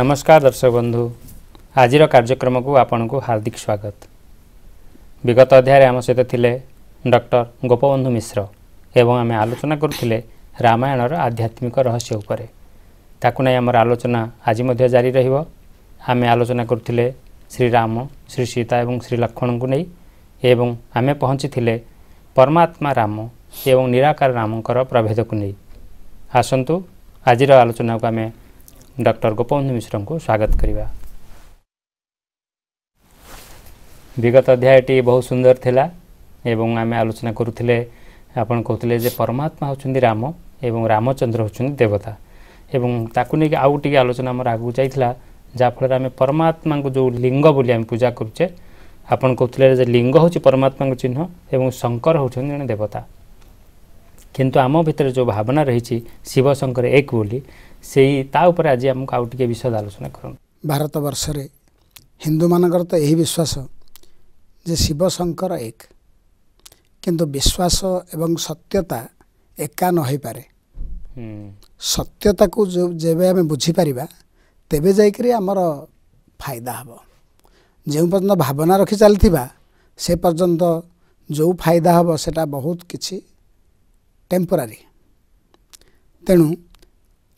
ନମସ୍କାର ଦର୍ଶକ ବନ୍ଧୁ ଆଜିର କାର୍ଯ୍ୟକ୍ରମକୁ ଆପଣଙ୍କୁ ହାର୍ଦ୍ଦିକ ସ୍ୱାଗତ ବିଗତ ଅଧ୍ୟାୟରେ ଆମ ସହିତ ଥିଲେ ଡକ୍ଟର ଗୋପବନ୍ଧୁ ମିଶ୍ର ଏବଂ ଆମେ ଆଲୋଚନା କରୁଥିଲେ ରାମାୟଣର ଆଧ୍ୟାତ୍ମିକ ରହସ୍ୟ ଉପରେ ତାକୁ ନେଇ ଆମର ଆଲୋଚନା ଆଜି ମଧ୍ୟ ଜାରି ରହିବ ଆମେ ଆଲୋଚନା କରୁଥିଲେ ଶ୍ରୀରାମ ଶ୍ରୀ ସୀତା ଏବଂ ଶ୍ରୀ ଲକ୍ଷ୍ମଣଙ୍କୁ ନେଇ ଏବଂ ଆମେ ପହଞ୍ଚିଥିଲେ ପରମାତ୍ମା ରାମ ଏବଂ ନିରାକାର ରାମଙ୍କର ପ୍ରଭେଦକୁ ନେଇ ଆସନ୍ତୁ ଆଜିର ଆଲୋଚନାକୁ ଆମେ ଡକ୍ଟର ଗୋପବନ୍ଧୁ ମିଶ୍ରଙ୍କୁ ସ୍ୱାଗତ କରିବା ବିଗତ ଅଧ୍ୟାୟଟି ବହୁତ ସୁନ୍ଦର ଥିଲା ଏବଂ ଆମେ ଆଲୋଚନା କରୁଥିଲେ ଆପଣ କହୁଥିଲେ ଯେ ପରମାତ୍ମା ହେଉଛନ୍ତି ରାମ ଏବଂ ରାମଚନ୍ଦ୍ର ହେଉଛନ୍ତି ଦେବତା ଏବଂ ତାକୁ ନେଇକି ଆଉ ଟିକେ ଆଲୋଚନା ଆମର ଆଗକୁ ଯାଇଥିଲା ଯାହାଫଳରେ ଆମେ ପରମାତ୍ମାଙ୍କୁ ଯେଉଁ ଲିଙ୍ଗ ବୋଲି ଆମେ ପୂଜା କରୁଛେ ଆପଣ କହୁଥିଲେ ଯେ ଲିଙ୍ଗ ହେଉଛି ପରମାତ୍ମାଙ୍କ ଚିହ୍ନ ଏବଂ ଶଙ୍କର ହେଉଛନ୍ତି ଜଣେ ଦେବତା କିନ୍ତୁ ଆମ ଭିତରେ ଯେଉଁ ଭାବନା ରହିଛି ଶିବ ଶଙ୍କର ଏକ ବୋଲି ସେଇ ତା ଉପରେ ଆଜି ଆମକୁ ଆଉ ଟିକେ ବିଷଦ ଆଲୋଚନା କରନ୍ତୁ ଭାରତବର୍ଷରେ ହିନ୍ଦୁମାନଙ୍କର ତ ଏହି ବିଶ୍ୱାସ ଯେ ଶିବଶଙ୍କର ଏକ କିନ୍ତୁ ବିଶ୍ୱାସ ଏବଂ ସତ୍ୟତା ଏକା ନ ହୋଇପାରେ ସତ୍ୟତାକୁ ଯେବେ ଆମେ ବୁଝିପାରିବା ତେବେ ଯାଇକରି ଆମର ଫାଇଦା ହେବ ଯେଉଁ ପର୍ଯ୍ୟନ୍ତ ଭାବନା ରଖି ଚାଲିଥିବା ସେ ପର୍ଯ୍ୟନ୍ତ ଯେଉଁ ଫାଇଦା ହେବ ସେଇଟା ବହୁତ କିଛି ଟେମ୍ପୋରାରୀ ତେଣୁ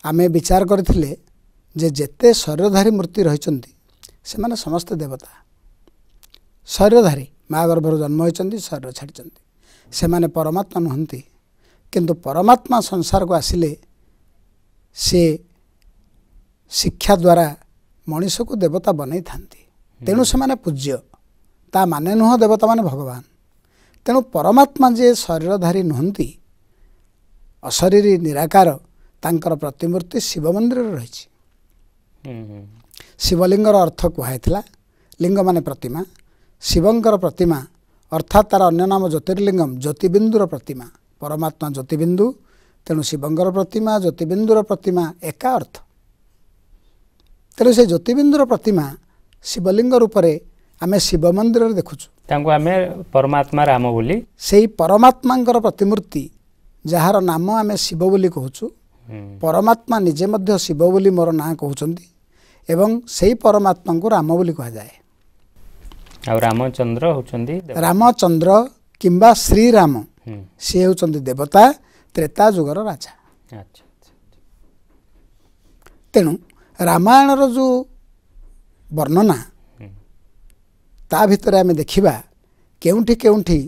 ଆମେ ବିଚାର କରିଥିଲେ ଯେ ଯେତେ ଶରୀରଧାରୀ ମୂର୍ତ୍ତି ରହିଛନ୍ତି ସେମାନେ ସମସ୍ତେ ଦେବତା ଶରୀରଧାରୀ ମା' ଗର୍ଭରୁ ଜନ୍ମ ହୋଇଛନ୍ତି ଶରୀର ଛାଡ଼ିଛନ୍ତି ସେମାନେ ପରମାତ୍ମା ନୁହନ୍ତି କିନ୍ତୁ ପରମାତ୍ମା ସଂସାରକୁ ଆସିଲେ ସେ ଶିକ୍ଷା ଦ୍ୱାରା ମଣିଷକୁ ଦେବତା ବନେଇଥାନ୍ତି ତେଣୁ ସେମାନେ ପୂଜ୍ୟ ତା ମାନେ ନୁହଁ ଦେବତାମାନେ ଭଗବାନ ତେଣୁ ପରମାତ୍ମା ଯିଏ ଶରୀରଧାରୀ ନୁହନ୍ତି ଅଶରୀରୀ ନିରାକାର ତାଙ୍କର ପ୍ରତିମୂର୍ତ୍ତି ଶିବ ମନ୍ଦିରରେ ରହିଛି ଶିବଲିଙ୍ଗର ଅର୍ଥ କୁହାଯାଇଥିଲା ଲିଙ୍ଗମାନେ ପ୍ରତିମା ଶିବଙ୍କର ପ୍ରତିମା ଅର୍ଥାତ୍ ତାର ଅନ୍ୟ ନାମ ଜ୍ୟୋତିର୍ଲିଙ୍ଗମ ଜ୍ୟୋତିବିନ୍ଦୁର ପ୍ରତିମା ପରମାତ୍ମା ଜ୍ୟୋତିବିନ୍ଦୁ ତେଣୁ ଶିବଙ୍କର ପ୍ରତିମା ଜ୍ୟୋତିବିନ୍ଦୁର ପ୍ରତିମା ଏକା ଅର୍ଥ ତେଣୁ ସେ ଜ୍ୟୋତିବିନ୍ଦୁର ପ୍ରତିମା ଶିବଲିଙ୍ଗ ରୂପରେ ଆମେ ଶିବ ମନ୍ଦିରରେ ଦେଖୁଛୁ ତାଙ୍କୁ ଆମେ ପରମାତ୍ମା ରାମ ବୋଲି ସେଇ ପରମାତ୍ମାଙ୍କର ପ୍ରତିମୂର୍ତ୍ତି ଯାହାର ନାମ ଆମେ ଶିବ ବୋଲି କହୁଛୁ ପରମାତ୍ମା ନିଜେ ମଧ୍ୟ ଶିବ ବୋଲି ମୋର ନାଁ କହୁଛନ୍ତି ଏବଂ ସେହି ପରମାତ୍ମାଙ୍କୁ ରାମ ବୋଲି କୁହାଯାଏ ଆଉ ରାମଚନ୍ଦ୍ର ହେଉଛନ୍ତି ରାମଚନ୍ଦ୍ର କିମ୍ବା ଶ୍ରୀରାମ ସିଏ ହେଉଛନ୍ତି ଦେବତା ତ୍ରେତା ଯୁଗର ରାଜା ତେଣୁ ରାମାୟଣର ଯେଉଁ ବର୍ଣ୍ଣନା ତା ଭିତରେ ଆମେ ଦେଖିବା କେଉଁଠି କେଉଁଠି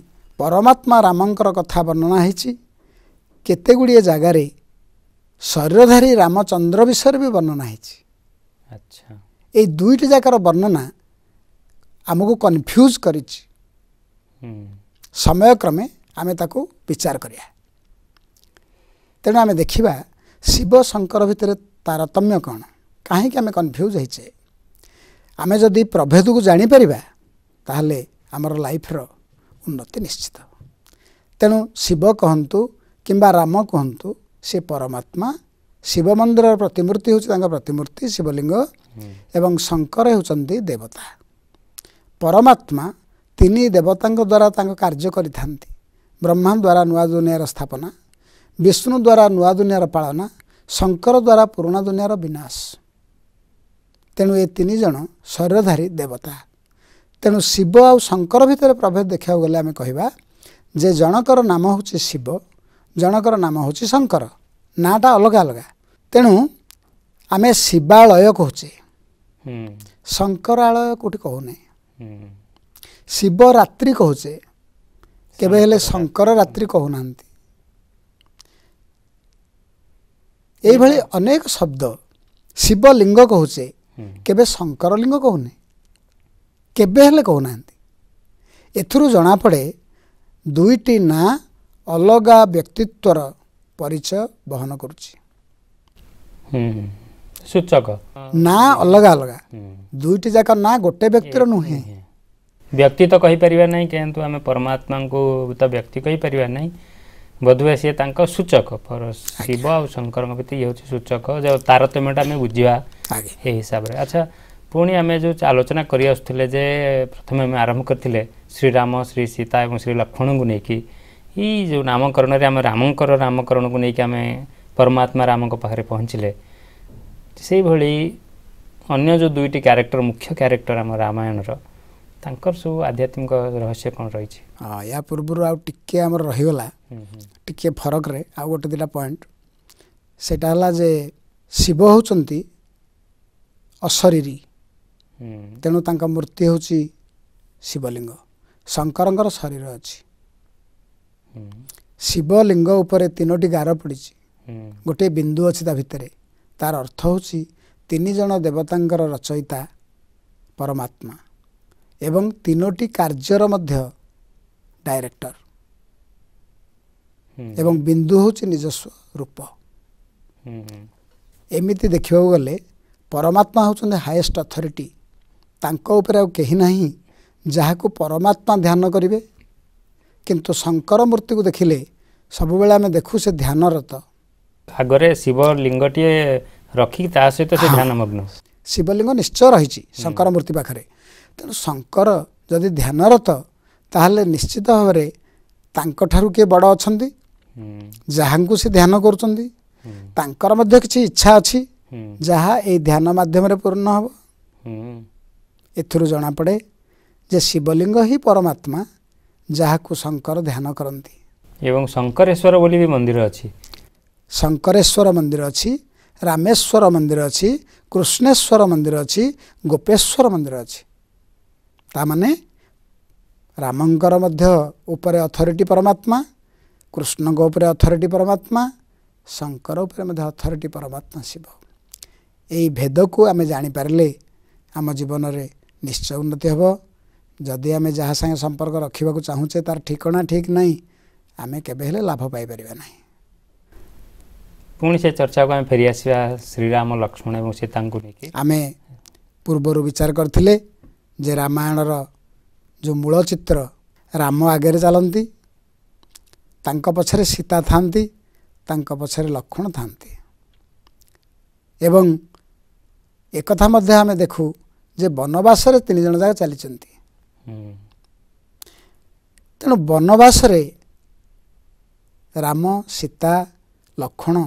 ପରମାତ୍ମା ରାମଙ୍କର କଥା ବର୍ଣ୍ଣନା ହେଇଛି କେତେ ଜାଗାରେ ଶରୀରଧାରୀ ରାମଚନ୍ଦ୍ର ବିଷୟରେ ବି ବର୍ଣ୍ଣନା ହେଇଛି ଆଚ୍ଛା ଏଇ ଦୁଇଟି ଯାକର ବର୍ଣ୍ଣନା ଆମକୁ କନଫ୍ୟୁଜ୍ କରିଛି ସମୟକ୍ରମେ ଆମେ ତାକୁ ବିଚାର କରିବା ତେଣୁ ଆମେ ଦେଖିବା ଶିବ ଶଙ୍କର ଭିତରେ ତାରତମ୍ୟ କ'ଣ କାହିଁକି ଆମେ କନଫ୍ୟୁଜ୍ ହେଇଛେ ଆମେ ଯଦି ପ୍ରଭେଦକୁ ଜାଣିପାରିବା ତାହେଲେ ଆମର ଲାଇଫ୍ର ଉନ୍ନତି ନିଶ୍ଚିତ ତେଣୁ ଶିବ କୁହନ୍ତୁ କିମ୍ବା ରାମ କୁହନ୍ତୁ ସେ ପରମାତ୍ମା ଶିବ ମନ୍ଦିରର ପ୍ରତିମୂର୍ତ୍ତି ହେଉଛି ତାଙ୍କ ପ୍ରତିମୂର୍ତ୍ତି ଶିବଲିଙ୍ଗ ଏବଂ ଶଙ୍କର ହେଉଛନ୍ତି ଦେବତା ପରମାତ୍ମା ତିନି ଦେବତାଙ୍କ ଦ୍ୱାରା ତାଙ୍କ କାର୍ଯ୍ୟ କରିଥାନ୍ତି ବ୍ରହ୍ମା ଦ୍ୱାରା ନୂଆ ଦୁନିଆର ସ୍ଥାପନା ବିଷ୍ଣୁ ଦ୍ୱାରା ନୂଆ ଦୁନିଆର ପାଳନ ଶଙ୍କର ଦ୍ୱାରା ପୁରୁଣା ଦୁନିଆର ବିନାଶ ତେଣୁ ଏ ତିନି ଜଣ ଶରୀରଧାରୀ ଦେବତା ତେଣୁ ଶିବ ଆଉ ଶଙ୍କର ଭିତରେ ପ୍ରଭେଦ ଦେଖିବାକୁ ଗଲେ ଆମେ କହିବା ଯେ ଜଣଙ୍କର ନାମ ହେଉଛି ଶିବ ଜଣଙ୍କର ନାମ ହେଉଛି ଶଙ୍କର ନାଁଟା ଅଲଗା ଅଲଗା ତେଣୁ ଆମେ ଶିବାଳୟ କହୁଛେ ଶଙ୍କରାଳୟ କେଉଁଠି କହୁନି ଶିବରାତ୍ରି କହୁଛେ କେବେ ହେଲେ ଶଙ୍କର ରାତ୍ରି କହୁନାହାନ୍ତି ଏଇଭଳି ଅନେକ ଶବ୍ଦ ଶିବଲିଙ୍ଗ କହୁଛେ କେବେ ଶଙ୍କର ଲିଙ୍ଗ କହୁନି କେବେ ହେଲେ କହୁନାହାନ୍ତି ଏଥିରୁ ଜଣାପଡ଼େ ଦୁଇଟି ନାଁ अलग व्यक्तित्वर परिचय बहन कर हम्म, अलग अलग हम्म। दुईट जाक ना गोटे व्यक्तिर हम्म, नुह व्यक्ति तो कही पारा ना कि आम परमात्मा को तो व्यक्ति कही पारा ना बोधवे सी सूचक पर शिव आंकर सूचक जो तारतम्य बुझा ये हिसाब से अच्छा पुणी आम जो आलोचना करें प्रथम आरंभ करी राम श्री सीता श्री लक्ष्मण को लेकिन ଏଇ ଯେଉଁ ନାମକରଣରେ ଆମେ ରାମଙ୍କର ନାମକରଣକୁ ନେଇକି ଆମେ ପରମାତ୍ମା ରାମଙ୍କ ପାଖରେ ପହଞ୍ଚିଲେ ସେଇଭଳି ଅନ୍ୟ ଯେଉଁ ଦୁଇଟି କ୍ୟାରେକ୍ଟର ମୁଖ୍ୟ କ୍ୟାରେକ୍ଟର ଆମ ରାମାୟଣର ତାଙ୍କର ସବୁ ଆଧ୍ୟାତ୍ମିକ ରହସ୍ୟ କ'ଣ ରହିଛି ହଁ ୟା ପୂର୍ବରୁ ଆଉ ଟିକିଏ ଆମର ରହିଗଲା ଟିକିଏ ଫରକରେ ଆଉ ଗୋଟେ ଦୁଇଟା ପଏଣ୍ଟ ସେଇଟା ହେଲା ଯେ ଶିବ ହେଉଛନ୍ତି ଅଶରୀରୀ ତେଣୁ ତାଙ୍କ ମୂର୍ତ୍ତି ହେଉଛି ଶିବଲିଙ୍ଗ ଶଙ୍କରଙ୍କର ଶରୀର ଅଛି ଶିବଲିଙ୍ଗ ଉପରେ ତିନୋଟି ଗାର ପଡ଼ିଛି ଗୋଟିଏ ବିନ୍ଦୁ ଅଛି ତା ଭିତରେ ତାର ଅର୍ଥ ହେଉଛି ତିନି ଜଣ ଦେବତାଙ୍କର ରଚୟିତା ପରମାତ୍ମା ଏବଂ ତିନୋଟି କାର୍ଯ୍ୟର ମଧ୍ୟ ଡାଇରେକ୍ଟର ଏବଂ ବିନ୍ଦୁ ହେଉଛି ନିଜସ୍ୱ ରୂପ ଏମିତି ଦେଖିବାକୁ ଗଲେ ପରମାତ୍ମା ହେଉଛନ୍ତି ହାଏଷ୍ଟ ଅଥରିଟି ତାଙ୍କ ଉପରେ ଆଉ କେହି ନାହିଁ ଯାହାକୁ ପରମାତ୍ମା ଧ୍ୟାନ କରିବେ କିନ୍ତୁ ଶଙ୍କର ମୂର୍ତ୍ତିକୁ ଦେଖିଲେ ସବୁବେଳେ ଆମେ ଦେଖୁ ସେ ଧ୍ୟାନରତ ଆଗରେ ଶିବଲିଙ୍ଗଟିଏ ରଖିକି ତା ସହିତ ସେ ଧ୍ୟାନମଗ୍ନ ଶିବଲିଙ୍ଗ ନିଶ୍ଚୟ ରହିଛି ଶଙ୍କର ମୂର୍ତ୍ତି ପାଖରେ ତେଣୁ ଶଙ୍କର ଯଦି ଧ୍ୟାନରତ ତାହେଲେ ନିଶ୍ଚିତ ଭାବରେ ତାଙ୍କଠାରୁ କିଏ ବଡ଼ ଅଛନ୍ତି ଯାହାଙ୍କୁ ସେ ଧ୍ୟାନ କରୁଛନ୍ତି ତାଙ୍କର ମଧ୍ୟ କିଛି ଇଚ୍ଛା ଅଛି ଯାହା ଏଇ ଧ୍ୟାନ ମାଧ୍ୟମରେ ପୂର୍ଣ୍ଣ ହେବ ଏଥିରୁ ଜଣାପଡ଼େ ଯେ ଶିବଲିଙ୍ଗ ହିଁ ପରମାତ୍ମା ଯାହାକୁ ଶଙ୍କର ଧ୍ୟାନ କରନ୍ତି ଏବଂ ଶଙ୍କରେଶ୍ୱର ବୋଲି ବି ମନ୍ଦିର ଅଛି ଶଙ୍କରେଶ୍ୱର ମନ୍ଦିର ଅଛି ରାମେଶ୍ୱର ମନ୍ଦିର ଅଛି କୃଷ୍ଣେଶ୍ୱର ମନ୍ଦିର ଅଛି ଗୋପେଶ୍ୱର ମନ୍ଦିର ଅଛି ତାମାନେ ରାମଙ୍କର ମଧ୍ୟ ଉପରେ ଅଥରିଟି ପରମାତ୍ମା କୃଷ୍ଣଙ୍କ ଉପରେ ଅଥରିଟି ପରମାତ୍ମା ଶଙ୍କର ଉପରେ ମଧ୍ୟ ଅଥରିଟି ପରମାତ୍ମା ଶିବ ଏହି ଭେଦକୁ ଆମେ ଜାଣିପାରିଲେ ଆମ ଜୀବନରେ ନିଶ୍ଚୟ ଉନ୍ନତି ହେବ ଯଦି ଆମେ ଯାହା ସାଙ୍ଗେ ସମ୍ପର୍କ ରଖିବାକୁ ଚାହୁଁଛେ ତାର ଠିକଣା ଠିକ୍ ନାହିଁ ଆମେ କେବେ ହେଲେ ଲାଭ ପାଇପାରିବା ନାହିଁ ପୁଣି ସେ ଚର୍ଚ୍ଚାକୁ ଆମେ ଫେରି ଆସିବା ଶ୍ରୀରାମ ଲକ୍ଷ୍ମଣ ଏବଂ ସୀତାଙ୍କୁ ନେଇକି ଆମେ ପୂର୍ବରୁ ବିଚାର କରିଥିଲେ ଯେ ରାମାୟଣର ଯେଉଁ ମୂଳ ଚିତ୍ର ରାମ ଆଗରେ ଚାଲନ୍ତି ତାଙ୍କ ପଛରେ ସୀତା ଥାନ୍ତି ତାଙ୍କ ପଛରେ ଲକ୍ଷ୍ମଣ ଥାନ୍ତି ଏବଂ ଏକଥା ମଧ୍ୟ ଆମେ ଦେଖୁ ଯେ ବନବାସରେ ତିନି ଜଣ ଯାକ ଚାଲିଛନ୍ତି ତେଣୁ ବନବାସରେ ରାମ ସୀତା ଲକ୍ଷ୍ମଣ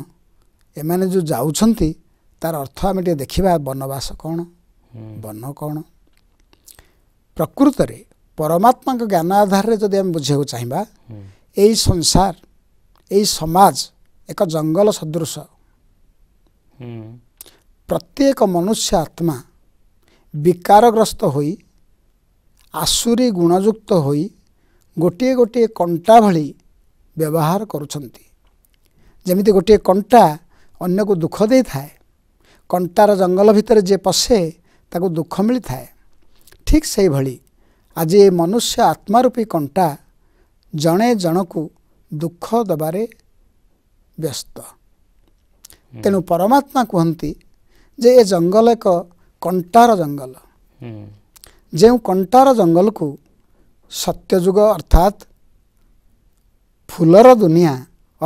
ଏମାନେ ଯେଉଁ ଯାଉଛନ୍ତି ତାର ଅର୍ଥ ଆମେ ଟିକେ ଦେଖିବା ବନବାସ କ'ଣ ବନ କ'ଣ ପ୍ରକୃତରେ ପରମାତ୍ମାଙ୍କ ଜ୍ଞାନ ଆଧାରରେ ଯଦି ଆମେ ବୁଝିବାକୁ ଚାହିଁବା ଏଇ ସଂସାର ଏଇ ସମାଜ ଏକ ଜଙ୍ଗଲ ସଦୃଶ ପ୍ରତ୍ୟେକ ମନୁଷ୍ୟ ଆତ୍ମା ବିକାରଗ୍ରସ୍ତ ହୋଇ ଆଶୁରୀ ଗୁଣଯୁକ୍ତ ହୋଇ ଗୋଟିଏ ଗୋଟିଏ କଣ୍ଟା ଭଳି ବ୍ୟବହାର କରୁଛନ୍ତି ଯେମିତି ଗୋଟିଏ କଣ୍ଟା ଅନ୍ୟକୁ ଦୁଃଖ ଦେଇଥାଏ କଣ୍ଟାର ଜଙ୍ଗଲ ଭିତରେ ଯିଏ ପଶେ ତାକୁ ଦୁଃଖ ମିଳିଥାଏ ଠିକ୍ ସେହିଭଳି ଆଜି ଏ ମନୁଷ୍ୟ ଆତ୍ମାରୂପୀ କଣ୍ଟା ଜଣେ ଜଣକୁ ଦୁଃଖ ଦେବାରେ ବ୍ୟସ୍ତ ତେଣୁ ପରମାତ୍ମା କୁହନ୍ତି ଯେ ଏ ଜଙ୍ଗଲ ଏକ କଣ୍ଟାର ଜଙ୍ଗଲ ଯେଉଁ କଣ୍ଟାର ଜଙ୍ଗଲକୁ ସତ୍ୟଯୁଗ ଅର୍ଥାତ୍ ଫୁଲର ଦୁନିଆ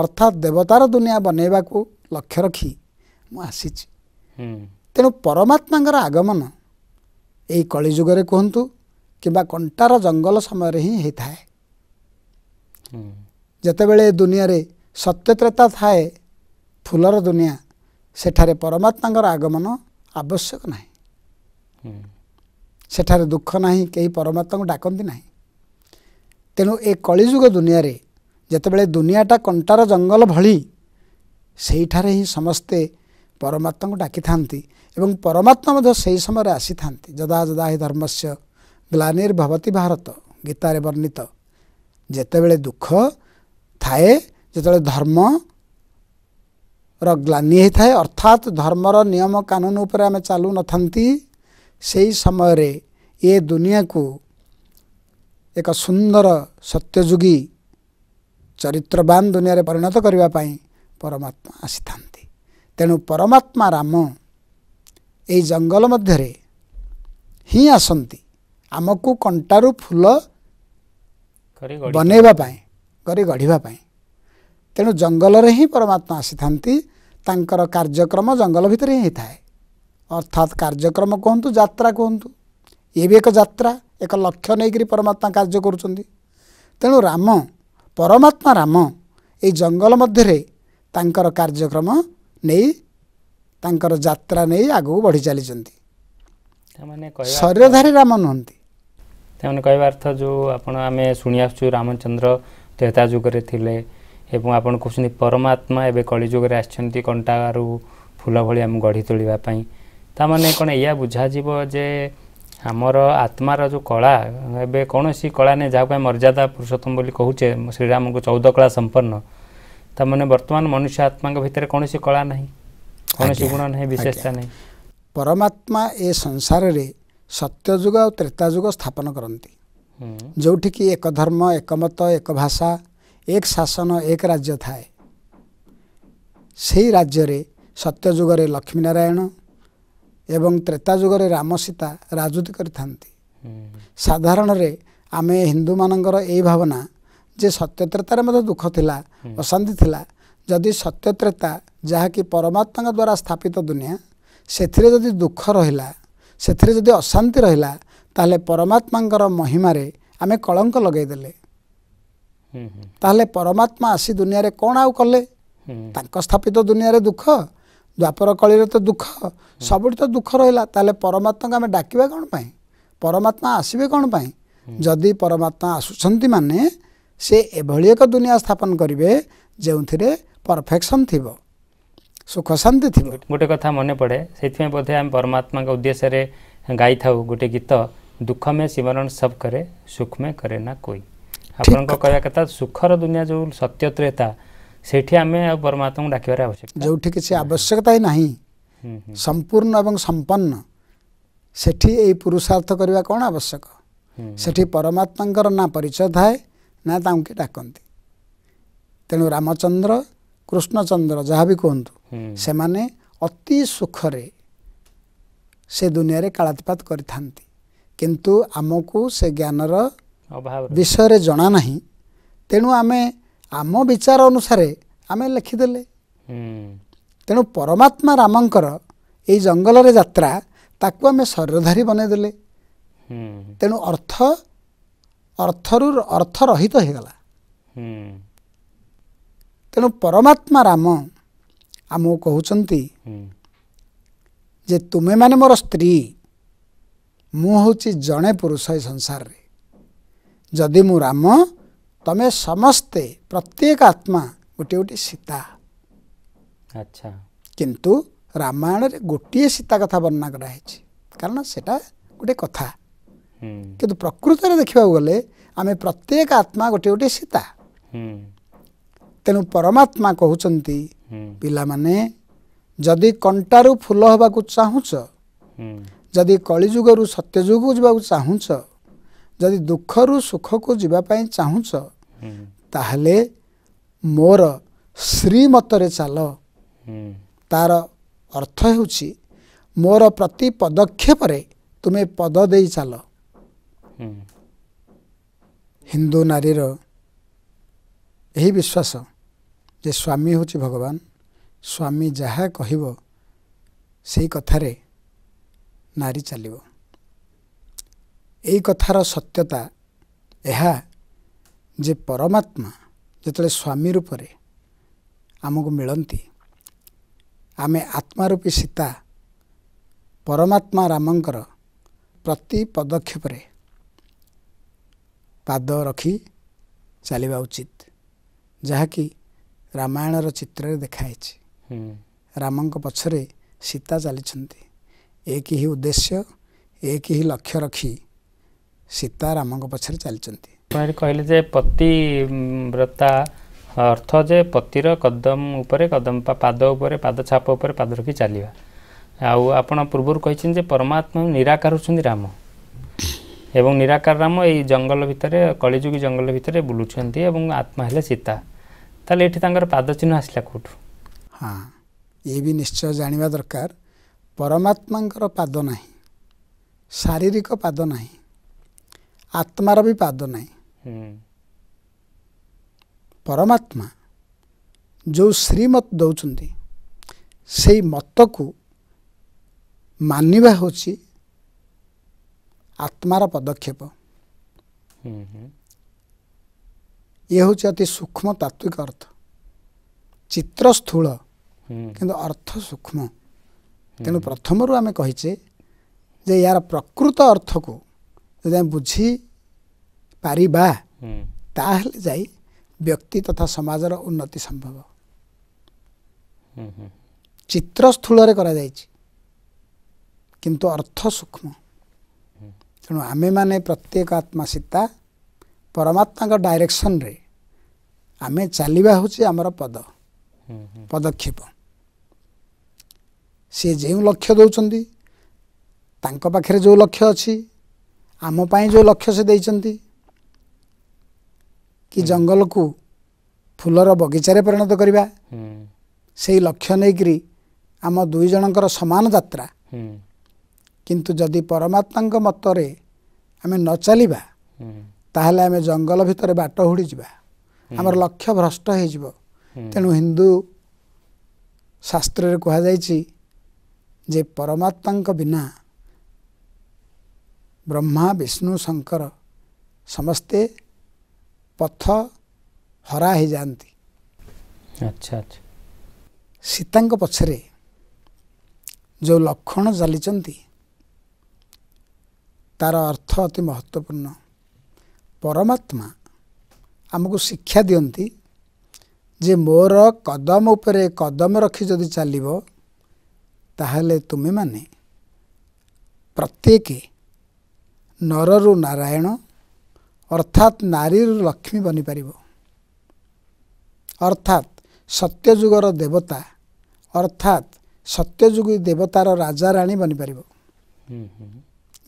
ଅର୍ଥାତ୍ ଦେବତାର ଦୁନିଆ ବନେଇବାକୁ ଲକ୍ଷ୍ୟ ରଖି ମୁଁ ଆସିଛି ତେଣୁ ପରମାତ୍ମାଙ୍କର ଆଗମନ ଏଇ କଳିଯୁଗରେ କୁହନ୍ତୁ କିମ୍ବା କଣ୍ଟାର ଜଙ୍ଗଲ ସମୟରେ ହିଁ ହେଇଥାଏ ଯେତେବେଳେ ଏ ଦୁନିଆରେ ସତ୍ୟତ୍ରତା ଥାଏ ଫୁଲର ଦୁନିଆ ସେଠାରେ ପରମାତ୍ମାଙ୍କର ଆଗମନ ଆବଶ୍ୟକ ନାହିଁ ସେଠାରେ ଦୁଃଖ ନାହିଁ କେହି ପରମାତ୍ମାଙ୍କୁ ଡାକନ୍ତି ନାହିଁ ତେଣୁ ଏ କଳିଯୁଗ ଦୁନିଆରେ ଯେତେବେଳେ ଦୁନିଆଟା କଣ୍ଟାର ଜଙ୍ଗଲ ଭଳି ସେଇଠାରେ ହିଁ ସମସ୍ତେ ପରମାତ୍ମାଙ୍କୁ ଡାକିଥାନ୍ତି ଏବଂ ପରମାତ୍ମା ମଧ୍ୟ ସେହି ସମୟରେ ଆସିଥାନ୍ତି ଯଦା ଯଦା ହି ଧର୍ମସ୍ୟ ଗ୍ଲାନିର୍ଭବତି ଭାରତ ଗୀତାରେ ବର୍ଣ୍ଣିତ ଯେତେବେଳେ ଦୁଃଖ ଥାଏ ଯେତେବେଳେ ଧର୍ମର ଗ୍ଲାନି ହୋଇଥାଏ ଅର୍ଥାତ୍ ଧର୍ମର ନିୟମ କାନୁନ ଉପରେ ଆମେ ଚାଲୁ ନଥାନ୍ତି ସେହି ସମୟରେ ଏ ଦୁନିଆକୁ ଏକ ସୁନ୍ଦର ସତ୍ୟଯୁଗୀ ଚରିତ୍ରବାନ ଦୁନିଆରେ ପରିଣତ କରିବା ପାଇଁ ପରମାତ୍ମା ଆସିଥାନ୍ତି ତେଣୁ ପରମାତ୍ମା ରାମ ଏହି ଜଙ୍ଗଲ ମଧ୍ୟରେ ହିଁ ଆସନ୍ତି ଆମକୁ କଣ୍ଟାରୁ ଫୁଲ ବନେଇବା ପାଇଁ କରି ଗଢ଼ିବା ପାଇଁ ତେଣୁ ଜଙ୍ଗଲରେ ହିଁ ପରମାତ୍ମା ଆସିଥାନ୍ତି ତାଙ୍କର କାର୍ଯ୍ୟକ୍ରମ ଜଙ୍ଗଲ ଭିତରେ ହିଁ ହୋଇଥାଏ ଅର୍ଥାତ୍ କାର୍ଯ୍ୟକ୍ରମ କୁହନ୍ତୁ ଯାତ୍ରା କୁହନ୍ତୁ ଇଏ ବି ଏକ ଯାତ୍ରା ଏକ ଲକ୍ଷ୍ୟ ନେଇକରି ପରମାତ୍ମା କାର୍ଯ୍ୟ କରୁଛନ୍ତି ତେଣୁ ରାମ ପରମାତ୍ମା ରାମ ଏଇ ଜଙ୍ଗଲ ମଧ୍ୟରେ ତାଙ୍କର କାର୍ଯ୍ୟକ୍ରମ ନେଇ ତାଙ୍କର ଯାତ୍ରା ନେଇ ଆଗକୁ ବଢ଼ି ଚାଲିଛନ୍ତି ଶରୀରଧାରୀ ରାମ ନୁହନ୍ତି ତାମାନେ କହିବା ଅର୍ଥ ଯେଉଁ ଆପଣ ଆମେ ଶୁଣି ଆସୁଛୁ ରାମଚନ୍ଦ୍ର ତେତା ଯୁଗରେ ଥିଲେ ଏବଂ ଆପଣ କହୁଛନ୍ତି ପରମାତ୍ମା ଏବେ କଳିଯୁଗରେ ଆସିଛନ୍ତି କଣ୍ଟାରୁ ଫୁଲ ଭଳି ଆମେ ଗଢ଼ି ତୋଳିବା ପାଇଁ ତାମାନେ କ'ଣ ଏଇଆ ବୁଝାଯିବ ଯେ ଆମର ଆତ୍ମାର ଯେଉଁ କଳା ଏବେ କୌଣସି କଳା ନାହିଁ ଯାହା ପାଇଁ ମର୍ଯ୍ୟାଦା ପୁରୁଷୋତ୍ତମ ବୋଲି କହୁଛେ ଶ୍ରୀରାମଙ୍କୁ ଚଉଦ କଳା ସମ୍ପନ୍ନ ତାମାନେ ବର୍ତ୍ତମାନ ମନୁଷ୍ୟ ଆତ୍ମାଙ୍କ ଭିତରେ କୌଣସି କଳା ନାହିଁ କୌଣସି ଗୁଣ ନାହିଁ ବିଶେଷତା ନାହିଁ ପରମାତ୍ମା ଏ ସଂସାରରେ ସତ୍ୟଯୁଗ ଆଉ ତ୍ରେତାଯୁଗ ସ୍ଥାପନ କରନ୍ତି ଯେଉଁଠିକି ଏକ ଧର୍ମ ଏକ ମତ ଏକ ଭାଷା ଏକ ଶାସନ ଏକ ରାଜ୍ୟ ଥାଏ ସେହି ରାଜ୍ୟରେ ସତ୍ୟଯୁଗରେ ଲକ୍ଷ୍ମୀନାରାୟଣ ଏବଂ ତ୍ରେତା ଯୁଗରେ ରାମ ସୀତା ରାଜୁତି କରିଥାନ୍ତି ସାଧାରଣରେ ଆମେ ହିନ୍ଦୁମାନଙ୍କର ଏଇ ଭାବନା ଯେ ସତ୍ୟତ୍ରେତାରେ ମଧ୍ୟ ଦୁଃଖ ଥିଲା ଅଶାନ୍ତି ଥିଲା ଯଦି ସତ୍ୟତ୍ରେତା ଯାହାକି ପରମାତ୍ମାଙ୍କ ଦ୍ୱାରା ସ୍ଥାପିତ ଦୁନିଆ ସେଥିରେ ଯଦି ଦୁଃଖ ରହିଲା ସେଥିରେ ଯଦି ଅଶାନ୍ତି ରହିଲା ତାହେଲେ ପରମାତ୍ମାଙ୍କର ମହିମାରେ ଆମେ କଳଙ୍କ ଲଗାଇଦେଲେ ତାହେଲେ ପରମାତ୍ମା ଆସି ଦୁନିଆରେ କ'ଣ ଆଉ କଲେ ତାଙ୍କ ସ୍ଥାପିତ ଦୁନିଆରେ ଦୁଃଖ ଦ୍ୱାପର କଳିରେ ତ ଦୁଃଖ ସବୁଠି ତ ଦୁଃଖ ରହିଲା ତାହେଲେ ପରମାତ୍ମାଙ୍କୁ ଆମେ ଡାକିବା କ'ଣ ପାଇଁ ପରମାତ୍ମା ଆସିବେ କ'ଣ ପାଇଁ ଯଦି ପରମାତ୍ମା ଆସୁଛନ୍ତି ମାନେ ସେ ଏଭଳି ଏକ ଦୁନିଆ ସ୍ଥାପନ କରିବେ ଯେଉଁଥିରେ ପରଫେକ୍ସନ୍ ଥିବ ସୁଖ ଶାନ୍ତି ଥିବ ଗୋଟେ କଥା ମନେ ପଡ଼େ ସେଇଥିପାଇଁ ବୋଧେ ଆମେ ପରମାତ୍ମାଙ୍କ ଉଦ୍ଦେଶ୍ୟରେ ଗାଇଥାଉ ଗୋଟେ ଗୀତ ଦୁଃଖ ମେ ସିମରଣ ସବ୍ କରେ ସୁଖମେ କରେ ନା କୋଇ ଆପଣଙ୍କ କହିବା କଥା ସୁଖର ଦୁନିଆ ଯେଉଁ ସତ୍ୟତ୍ରେତା ସେଇଠି ଆମେ ଆଉ ପରମାତ୍ମାଙ୍କୁ ଡାକିବାର ଆବଶ୍ୟକ ଯେଉଁଠି କିଛି ଆବଶ୍ୟକତା ହିଁ ନାହିଁ ସମ୍ପୂର୍ଣ୍ଣ ଏବଂ ସମ୍ପନ୍ନ ସେଠି ଏଇ ପୁରୁଷାର୍ଥ କରିବା କ'ଣ ଆବଶ୍ୟକ ସେଠି ପରମାତ୍ମାଙ୍କର ନା ପରିଚୟ ଥାଏ ନା ତାଙ୍କୁ ଡାକନ୍ତି ତେଣୁ ରାମଚନ୍ଦ୍ର କୃଷ୍ଣଚନ୍ଦ୍ର ଯାହା ବି କୁହନ୍ତୁ ସେମାନେ ଅତି ସୁଖରେ ସେ ଦୁନିଆରେ କାଳାତିପାତ କରିଥାନ୍ତି କିନ୍ତୁ ଆମକୁ ସେ ଜ୍ଞାନର ବିଷୟରେ ଜଣା ନାହିଁ ତେଣୁ ଆମେ ଆମ ବିଚାର ଅନୁସାରେ ଆମେ ଲେଖିଦେଲେ ତେଣୁ ପରମାତ୍ମା ରାମଙ୍କର ଏଇ ଜଙ୍ଗଲରେ ଯାତ୍ରା ତାକୁ ଆମେ ଶରୀରଧାରୀ ବନେଇଦେଲେ ତେଣୁ ଅର୍ଥ ଅର୍ଥରୁ ଅର୍ଥ ରହିତ ହୋଇଗଲା ତେଣୁ ପରମାତ୍ମା ରାମ ଆମକୁ କହୁଛନ୍ତି ଯେ ତୁମେମାନେ ମୋର ସ୍ତ୍ରୀ ମୁଁ ହେଉଛି ଜଣେ ପୁରୁଷ ଏ ସଂସାରରେ ଯଦି ମୁଁ ରାମ तम समे प्रत्येक आत्मा गए सीता रामायण रे गोट सीता कथा वर्णना गराइछ कारण सथा ककृतले देख्दा गले आमे प्रत्येक आत्मा गुटे गए सीता ते परमा पहिला जति कन्टारु फुल जदी जि रु सत्यजुग ଯଦି ଦୁଃଖରୁ ସୁଖକୁ ଯିବା ପାଇଁ ଚାହୁଁଛ ତାହେଲେ ମୋର ଶ୍ରୀମତରେ ଚାଲ ତାର ଅର୍ଥ ହେଉଛି ମୋର ପ୍ରତି ପଦକ୍ଷେପରେ ତୁମେ ପଦ ଦେଇ ଚାଲ ହିନ୍ଦୁ ନାରୀର ଏହି ବିଶ୍ୱାସ ଯେ ସ୍ୱାମୀ ହେଉଛି ଭଗବାନ ସ୍ୱାମୀ ଯାହା କହିବ ସେଇ କଥାରେ ନାରୀ ଚାଲିବ ଏହି କଥାର ସତ୍ୟତା ଏହା ଯେ ପରମାତ୍ମା ଯେତେବେଳେ ସ୍ୱାମୀ ରୂପରେ ଆମକୁ ମିଳନ୍ତି ଆମେ ଆତ୍ମାରୂପୀ ସୀତା ପରମାତ୍ମା ରାମଙ୍କର ପ୍ରତି ପଦକ୍ଷେପରେ ପାଦ ରଖି ଚାଲିବା ଉଚିତ ଯାହାକି ରାମାୟଣର ଚିତ୍ରରେ ଦେଖାହେଇଛି ରାମଙ୍କ ପଛରେ ସୀତା ଚାଲିଛନ୍ତି ଏକ ହିଁ ଉଦ୍ଦେଶ୍ୟ ଏକ ହିଁ ଲକ୍ଷ୍ୟ ରଖି ସୀତା ରାମଙ୍କ ପଛରେ ଚାଲିଛନ୍ତି କହିଲେ ଯେ ପତିବ୍ରତା ଅର୍ଥ ଯେ ପତିର କଦମ ଉପରେ କଦମ ପାଦ ଉପରେ ପାଦ ଛାପ ଉପରେ ପାଦ ରଖି ଚାଲିବା ଆଉ ଆପଣ ପୂର୍ବରୁ କହିଛନ୍ତି ଯେ ପରମାତ୍ମା ନିରାକାର ହେଉଛନ୍ତି ରାମ ଏବଂ ନିରାକାର ରାମ ଏଇ ଜଙ୍ଗଲ ଭିତରେ କଳିଯୁଗୀ ଜଙ୍ଗଲ ଭିତରେ ବୁଲୁଛନ୍ତି ଏବଂ ଆତ୍ମା ହେଲେ ସୀତା ତାହେଲେ ଏଠି ତାଙ୍କର ପାଦ ଚିହ୍ନ ଆସିଲା କେଉଁଠୁ ହଁ ଇଏ ବି ନିଶ୍ଚୟ ଜାଣିବା ଦରକାର ପରମାତ୍ମାଙ୍କର ପାଦ ନାହିଁ ଶାରୀରିକ ପାଦ ନାହିଁ ଆତ୍ମାର ବି ପାଦ ନାହିଁ ପରମାତ୍ମା ଯେଉଁ ଶ୍ରୀମତ ଦେଉଛନ୍ତି ସେଇ ମତକୁ ମାନିବା ହେଉଛି ଆତ୍ମାର ପଦକ୍ଷେପ ଇଏ ହେଉଛି ଅତି ସୂକ୍ଷ୍ମ ତାତ୍ତ୍ୱିକ ଅର୍ଥ ଚିତ୍ର ସ୍ଥୂଳ କିନ୍ତୁ ଅର୍ଥ ସୂକ୍ଷ୍ମ ତେଣୁ ପ୍ରଥମରୁ ଆମେ କହିଛେ ଯେ ଏହାର ପ୍ରକୃତ ଅର୍ଥକୁ ଯଦି ଆମେ ବୁଝିପାରିବା ତାହେଲେ ଯାଇ ବ୍ୟକ୍ତି ତଥା ସମାଜର ଉନ୍ନତି ସମ୍ଭବ ଚିତ୍ର ସ୍ଥୂଳରେ କରାଯାଇଛି କିନ୍ତୁ ଅର୍ଥ ସୂକ୍ଷ୍ମ ତେଣୁ ଆମେମାନେ ପ୍ରତ୍ୟେକ ଆତ୍ମା ସୀତା ପରମାତ୍ମାଙ୍କ ଡାଇରେକ୍ସନରେ ଆମେ ଚାଲିବା ହେଉଛି ଆମର ପଦ ପଦକ୍ଷେପ ସିଏ ଯେଉଁ ଲକ୍ଷ୍ୟ ଦେଉଛନ୍ତି ତାଙ୍କ ପାଖରେ ଯେଉଁ ଲକ୍ଷ୍ୟ ଅଛି ଆମ ପାଇଁ ଯେଉଁ ଲକ୍ଷ୍ୟ ସେ ଦେଇଛନ୍ତି କି ଜଙ୍ଗଲକୁ ଫୁଲର ବଗିଚାରେ ପରିଣତ କରିବା ସେଇ ଲକ୍ଷ୍ୟ ନେଇକରି ଆମ ଦୁଇ ଜଣଙ୍କର ସମାନ ଯାତ୍ରା କିନ୍ତୁ ଯଦି ପରମାତ୍ମାଙ୍କ ମତରେ ଆମେ ନ ଚାଲିବା ତାହେଲେ ଆମେ ଜଙ୍ଗଲ ଭିତରେ ବାଟ ହୁଡ଼ିଯିବା ଆମର ଲକ୍ଷ୍ୟ ଭ୍ରଷ୍ଟ ହୋଇଯିବ ତେଣୁ ହିନ୍ଦୁ ଶାସ୍ତ୍ରରେ କୁହାଯାଇଛି ଯେ ପରମାତ୍ମାଙ୍କ ବିନା ବ୍ରହ୍ମା ବିଷ୍ଣୁ ଶଙ୍କର ସମସ୍ତେ ପଥ ହରା ହେଇଯାଆନ୍ତି ଆଚ୍ଛା ଆଚ୍ଛା ସୀତାଙ୍କ ପଛରେ ଯେଉଁ ଲକ୍ଷଣ ଚାଲିଛନ୍ତି ତା'ର ଅର୍ଥ ଅତି ମହତ୍ତ୍ୱପୂର୍ଣ୍ଣ ପରମାତ୍ମା ଆମକୁ ଶିକ୍ଷା ଦିଅନ୍ତି ଯେ ମୋର କଦମ ଉପରେ କଦମ ରଖି ଯଦି ଚାଲିବ ତାହେଲେ ତୁମେମାନେ ପ୍ରତ୍ୟେକେ ନରରୁ ନାରାୟଣ ଅର୍ଥାତ୍ ନାରୀରୁ ଲକ୍ଷ୍ମୀ ବନିପାରିବ ଅର୍ଥାତ୍ ସତ୍ୟଯୁଗର ଦେବତା ଅର୍ଥାତ୍ ସତ୍ୟଯୁଗୀ ଦେବତାର ରାଜାରାଣୀ ବନିପାରିବ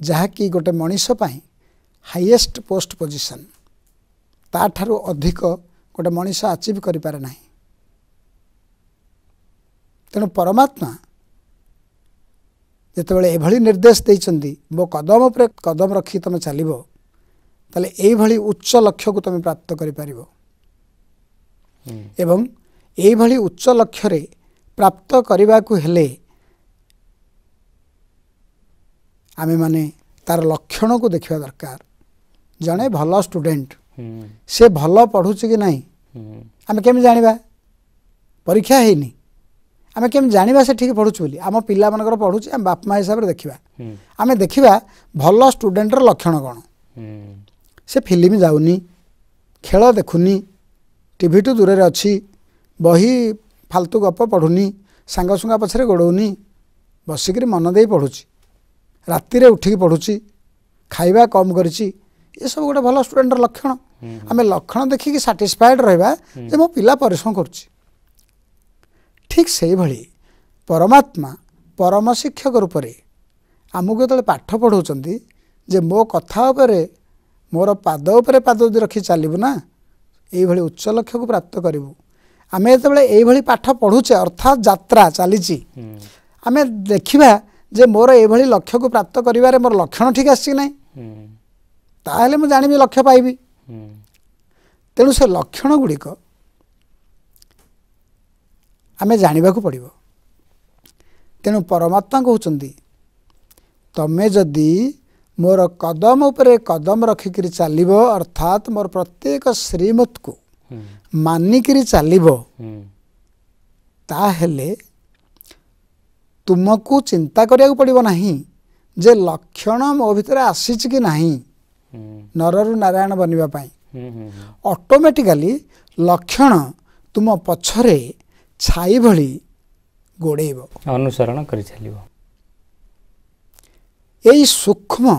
ଯାହାକି ଗୋଟେ ମଣିଷ ପାଇଁ ହାଇଏଷ୍ଟ ପୋଷ୍ଟ ପୋଜିସନ୍ ତା'ଠାରୁ ଅଧିକ ଗୋଟେ ମଣିଷ ଆଚିଭ୍ କରିପାରେ ନାହିଁ ତେଣୁ ପରମାତ୍ମା ଯେତେବେଳେ ଏଭଳି ନିର୍ଦ୍ଦେଶ ଦେଇଛନ୍ତି ମୋ କଦମ ଉପରେ କଦମ ରଖି ତୁମେ ଚାଲିବ ତାହେଲେ ଏଇଭଳି ଉଚ୍ଚ ଲକ୍ଷ୍ୟକୁ ତୁମେ ପ୍ରାପ୍ତ କରିପାରିବ ଏବଂ ଏଇଭଳି ଉଚ୍ଚ ଲକ୍ଷ୍ୟରେ ପ୍ରାପ୍ତ କରିବାକୁ ହେଲେ ଆମେମାନେ ତାର ଲକ୍ଷଣକୁ ଦେଖିବା ଦରକାର ଜଣେ ଭଲ ଷ୍ଟୁଡେଣ୍ଟ ସେ ଭଲ ପଢ଼ୁଛି କି ନାହିଁ ଆମେ କେମିତି ଜାଣିବା ପରୀକ୍ଷା ହେଇନି ଆମେ କେମିତି ଜାଣିବା ସେ ଠିକ୍ ପଢ଼ୁଛୁ ବୋଲି ଆମ ପିଲାମାନଙ୍କର ପଢ଼ୁଛି ଆମେ ବାପା ମା ହିସାବରେ ଦେଖିବା ଆମେ ଦେଖିବା ଭଲ ଷ୍ଟୁଡେଣ୍ଟର ଲକ୍ଷଣ କ'ଣ ସେ ଫିଲ୍ମ ଯାଉନି ଖେଳ ଦେଖୁନି ଟିଭିଠୁ ଦୂରରେ ଅଛି ବହି ଫାଲତୁ ଗପ ପଢ଼ୁନି ସାଙ୍ଗସୁଙ୍ଗା ପଛରେ ଗୋଡ଼ଉନି ବସିକିରି ମନ ଦେଇ ପଢ଼ୁଛି ରାତିରେ ଉଠିକି ପଢ଼ୁଛି ଖାଇବା କମ୍ କରିଛି ଏସବୁ ଗୋଟେ ଭଲ ଷ୍ଟୁଡେଣ୍ଟର ଲକ୍ଷଣ ଆମେ ଲକ୍ଷଣ ଦେଖିକି ସାଟିସ୍ଫାଏଡ଼୍ ରହିବା ଯେ ମୋ ପିଲା ପରିଶ୍ରମ କରୁଛି ठीक से भली परमात्मा परम शिक्षक रूप से आमको जो पाठ पढ़ाऊँच मो कथा मोर पाद पाद रखी चलू ना ये उच्च लक्ष्य को प्राप्त करूँ आम जो ये पाठ पढ़ुचे अर्थात जित्रा चली आम देखा जे मोर यह लक्ष्य को प्राप्त कर लक्षण ठीक आसना ताल मुझे जानवी लक्ष्य पाइबी तेणु से लक्षण गुड़िक ଆମେ ଜାଣିବାକୁ ପଡ଼ିବ ତେଣୁ ପରମାତ୍ମା କହୁଛନ୍ତି ତମେ ଯଦି ମୋର କଦମ ଉପରେ କଦମ ରଖିକିରି ଚାଲିବ ଅର୍ଥାତ୍ ମୋର ପ୍ରତ୍ୟେକ ଶ୍ରୀମତକୁ ମାନିକିରି ଚାଲିବ ତାହେଲେ ତୁମକୁ ଚିନ୍ତା କରିବାକୁ ପଡ଼ିବ ନାହିଁ ଯେ ଲକ୍ଷଣ ମୋ ଭିତରେ ଆସିଛି କି ନାହିଁ ନରରୁ ନାରାୟଣ ବନିବା ପାଇଁ ଅଟୋମେଟିକାଲି ଲକ୍ଷଣ ତୁମ ପଛରେ ଛାଇ ଭଳି ଗୋଡ଼େଇବ ଅନୁସରଣ କରି ଚାଲିବ ଏଇ ସୂକ୍ଷ୍ମ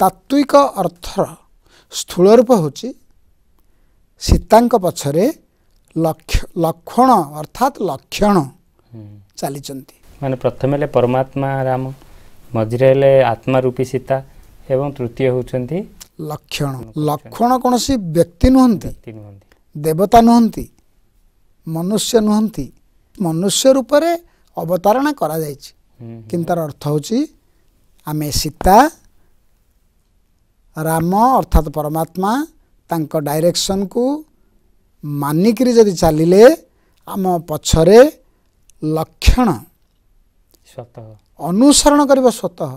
ତାତ୍ତ୍ୱିକ ଅର୍ଥର ସ୍ଥୂଳ ରୂପ ହେଉଛି ସୀତାଙ୍କ ପଛରେ ଲକ୍ଷଣ ଅର୍ଥାତ୍ ଲକ୍ଷଣ ଚାଲିଛନ୍ତି ମାନେ ପ୍ରଥମେ ହେଲେ ପରମାତ୍ମା ରାମ ମଝିରେ ହେଲେ ଆତ୍ମାରୂପୀ ସୀତା ଏବଂ ତୃତୀୟ ହେଉଛନ୍ତି ଲକ୍ଷଣ ଲକ୍ଷଣ କୌଣସି ବ୍ୟକ୍ତି ନୁହନ୍ତି ଦେବତା ନୁହନ୍ତି ମନୁଷ୍ୟ ନୁହନ୍ତି ମନୁଷ୍ୟ ରୂପରେ ଅବତାରଣ କରାଯାଇଛି କିନ୍ତୁ ତାର ଅର୍ଥ ହେଉଛି ଆମେ ସୀତା ରାମ ଅର୍ଥାତ୍ ପରମାତ୍ମା ତାଙ୍କ ଡାଇରେକ୍ସନକୁ ମାନିକିରି ଯଦି ଚାଲିଲେ ଆମ ପଛରେ ଲକ୍ଷଣ ସ୍ୱତଃ ଅନୁସରଣ କରିବ ସ୍ୱତଃ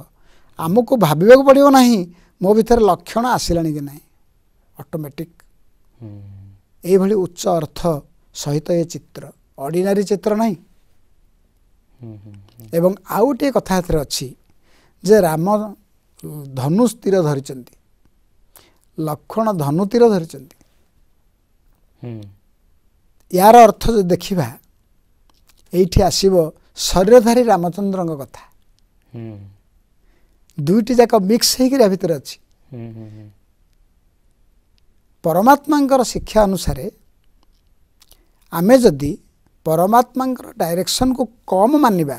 ଆମକୁ ଭାବିବାକୁ ପଡ଼ିବ ନାହିଁ ମୋ ଭିତରେ ଲକ୍ଷଣ ଆସିଲାଣି କି ନାହିଁ ଅଟୋମେଟିକ୍ ଏଇଭଳି ଉଚ୍ଚ ଅର୍ଥ ସହିତ ଏ ଚିତ୍ର ଅର୍ଡ଼ିନାରୀ ଚିତ୍ର ନାହିଁ ଏବଂ ଆଉ ଗୋଟିଏ କଥା ଏଥିରେ ଅଛି ଯେ ରାମ ଧନୁ ସ୍ଥିର ଧରିଛନ୍ତି ଲକ୍ଷ୍ମଣ ଧନୁ ତୀର ଧରିଛନ୍ତି ଏହାର ଅର୍ଥ ଯଦି ଦେଖିବା ଏଇଠି ଆସିବ ଶରୀରଧାରୀ ରାମଚନ୍ଦ୍ରଙ୍କ କଥା ଦୁଇଟି ଯାକ ମିକ୍ସ ହେଇକିରି ଭିତରେ ଅଛି ପରମାତ୍ମାଙ୍କର ଶିକ୍ଷା ଅନୁସାରେ ଆମେ ଯଦି ପରମାତ୍ମାଙ୍କର ଡାଇରେକ୍ସନକୁ କମ୍ ମାନିବା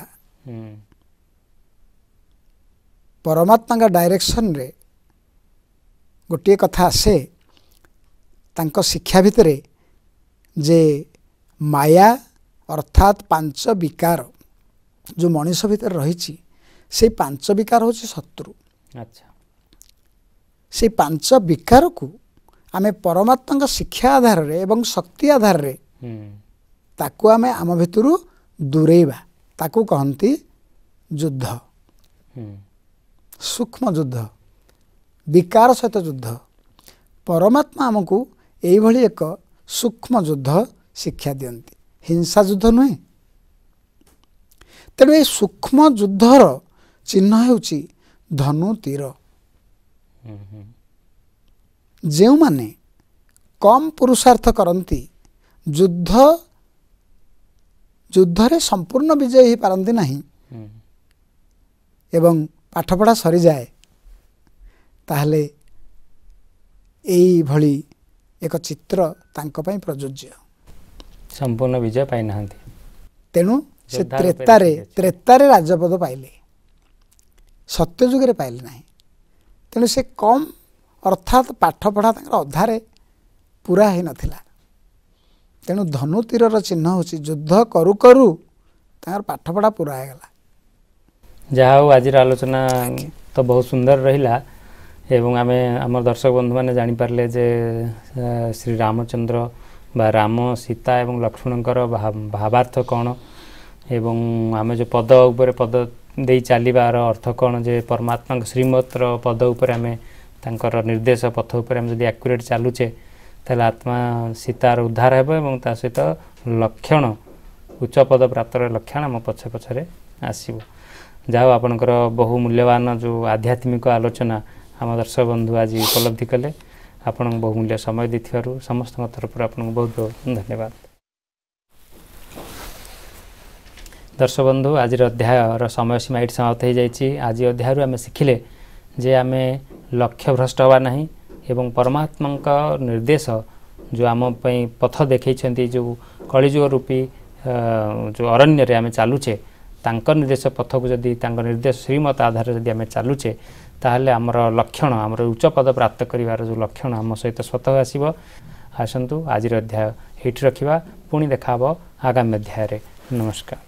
ପରମାତ୍ମାଙ୍କ ଡାଇରେକ୍ସନରେ ଗୋଟିଏ କଥା ଆସେ ତାଙ୍କ ଶିକ୍ଷା ଭିତରେ ଯେ ମାୟା ଅର୍ଥାତ୍ ପାଞ୍ଚ ବିକାର ଯେଉଁ ମଣିଷ ଭିତରେ ରହିଛି ସେଇ ପାଞ୍ଚ ବିକାର ହେଉଛି ଶତ୍ରୁ ଆଚ୍ଛା ସେଇ ପାଞ୍ଚ ବିକାରକୁ ଆମେ ପରମାତ୍ମାଙ୍କ ଶିକ୍ଷା ଆଧାରରେ ଏବଂ ଶକ୍ତି ଆଧାରରେ ତାକୁ ଆମେ ଆମ ଭିତରୁ ଦୂରେଇବା ତାକୁ କହନ୍ତି ଯୁଦ୍ଧ ସୂକ୍ଷ୍ମ ଯୁଦ୍ଧ ବିକାର ସହିତ ଯୁଦ୍ଧ ପରମାତ୍ମା ଆମକୁ ଏଇଭଳି ଏକ ସୂକ୍ଷ୍ମ ଯୁଦ୍ଧ ଶିକ୍ଷା ଦିଅନ୍ତି ହିଂସା ଯୁଦ୍ଧ ନୁହେଁ ତେଣୁ ଏଇ ସୂକ୍ଷ୍ମ ଯୁଦ୍ଧର ଚିହ୍ନ ହେଉଛି ଧନୁ ତୀର ଯେଉଁମାନେ କମ୍ ପୁରୁଷାର୍ଥ କରନ୍ତି ଯୁଦ୍ଧ ଯୁଦ୍ଧରେ ସମ୍ପୂର୍ଣ୍ଣ ବିଜୟ ହୋଇପାରନ୍ତି ନାହିଁ ଏବଂ ପାଠପଢ଼ା ସରିଯାଏ ତାହେଲେ ଏଇଭଳି ଏକ ଚିତ୍ର ତାଙ୍କ ପାଇଁ ପ୍ରଯୁଜ୍ୟ ସମ୍ପୂର୍ଣ୍ଣ ବିଜୟ ପାଇନାହାନ୍ତି ତେଣୁ ସେ ତ୍ରେତାରେ ତ୍ରେତାରେ ରାଜପଦ ପାଇଲେ ସତ୍ୟଯୁଗରେ ପାଇଲେ ନାହିଁ ତେଣୁ ସେ କମ୍ ଅର୍ଥାତ୍ ପାଠପଢ଼ା ତାଙ୍କର ଅଧାରେ ପୁରା ହୋଇନଥିଲା ତେଣୁ ଧନୁତୀରର ଚିହ୍ନ ହେଉଛି ଯୁଦ୍ଧ କରୁ କରୁ ତାଙ୍କର ପାଠପଢ଼ା ପୁରା ହେଇଗଲା ଯାହା ହଉ ଆଜିର ଆଲୋଚନା ତ ବହୁତ ସୁନ୍ଦର ରହିଲା ଏବଂ ଆମେ ଆମର ଦର୍ଶକ ବନ୍ଧୁମାନେ ଜାଣିପାରିଲେ ଯେ ଶ୍ରୀ ରାମଚନ୍ଦ୍ର ବା ରାମ ସୀତା ଏବଂ ଲକ୍ଷ୍ମଣଙ୍କର ଭାବାର୍ଥ କ'ଣ ଏବଂ ଆମେ ଯେଉଁ ପଦ ଉପରେ ପଦ ଦେଇ ଚାଲିବାର ଅର୍ଥ କ'ଣ ଯେ ପରମାତ୍ମାଙ୍କ ଶ୍ରୀମତର ପଦ ଉପରେ ଆମେ ତାଙ୍କର ନିର୍ଦ୍ଦେଶ ପଥ ଉପରେ ଆମେ ଯଦି ଆକ୍ୟୁରେଟ୍ ଚାଲୁଛେ ତାହେଲେ ଆତ୍ମା ସୀତାର ଉଦ୍ଧାର ହେବ ଏବଂ ତା ସହିତ ଲକ୍ଷଣ ଉଚ୍ଚ ପଦ ପ୍ରାପ୍ତର ଲକ୍ଷଣ ଆମ ପଛେ ପଛରେ ଆସିବ ଯାହା ହଉ ଆପଣଙ୍କର ବହୁ ମୂଲ୍ୟବାନ ଯେଉଁ ଆଧ୍ୟାତ୍ମିକ ଆଲୋଚନା ଆମ ଦର୍ଶକ ବନ୍ଧୁ ଆଜି ଉପଲବ୍ଧି କଲେ ଆପଣଙ୍କୁ ବହୁ ମୂଲ୍ୟ ସମୟ ଦେଇଥିବାରୁ ସମସ୍ତଙ୍କ ତରଫରୁ ଆପଣଙ୍କୁ ବହୁତ ଧନ୍ୟବାଦ ଦର୍ଶକ ବନ୍ଧୁ ଆଜିର ଅଧ୍ୟାୟର ସମୟ ସୀମା ଏଇଠି ସମାପ୍ତ ହୋଇଯାଇଛି ଆଜି ଅଧ୍ୟାୟରୁ ଆମେ ଶିଖିଲେ ଯେ ଆମେ ଲକ୍ଷ୍ୟ ଭ୍ରଷ୍ଟ ହେବା ନାହିଁ एवं एमात्मा निर्देश जो आम पथ देखै जो कलिजुग रूपी जो अरण्यले आम चालुछ त निर्देश पथको जिम्मी निर्देश श्रीमत आधार चालुछ तक्षण आम उच्च पद प्राप्त गरेर जो लक्षण आम सहित सत आसु आज अध्याय एट र पि देखाहे आगामी अध्याय नमस्कार